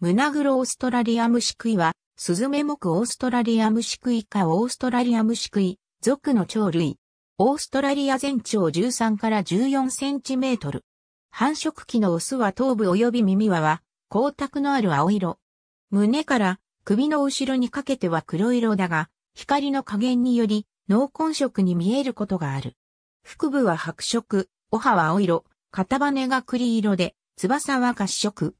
ムナグロオーストラリアムシクイは、スズメ目オーストラリアムシクイかオーストラリアムシクイ、属の鳥類。オーストラリア全長13から14センチメートル。繁殖期のオスは頭部及び耳輪は、光沢のある青色。胸から首の後ろにかけては黒色だが、光の加減により、濃紺色に見えることがある。腹部は白色、お歯は青色、片羽が栗色で、翼は褐色。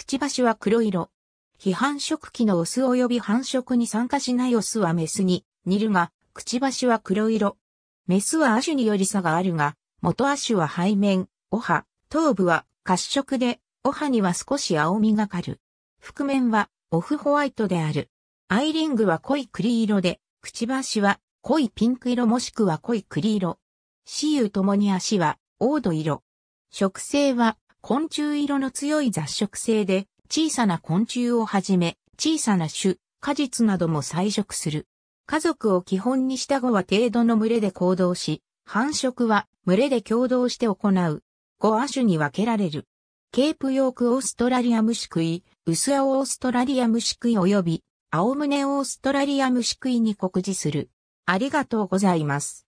くちばしは黒色。非繁殖期のオス及び繁殖に参加しないオスはメスに似るが、くちばしは黒色。メスは亜種により差があるが、元亜種は背面、オハ、頭部は褐色で、オハには少し青みがかる。覆面はオフホワイトである。アイリングは濃い栗色で、くちばしは濃いピンク色もしくは濃い栗色。雌雄ともに足は黄土色。植生は昆虫色の強い雑食性で、小さな昆虫をはじめ、小さな種、果実なども採食する。家族を基本にした後は程度の群れで行動し、繁殖は群れで共同して行う。5亜種に分けられる。ケープヨークオーストラリア虫食い、薄青オーストラリア虫食い及び、青胸オーストラリア虫食いに告示する。ありがとうございます。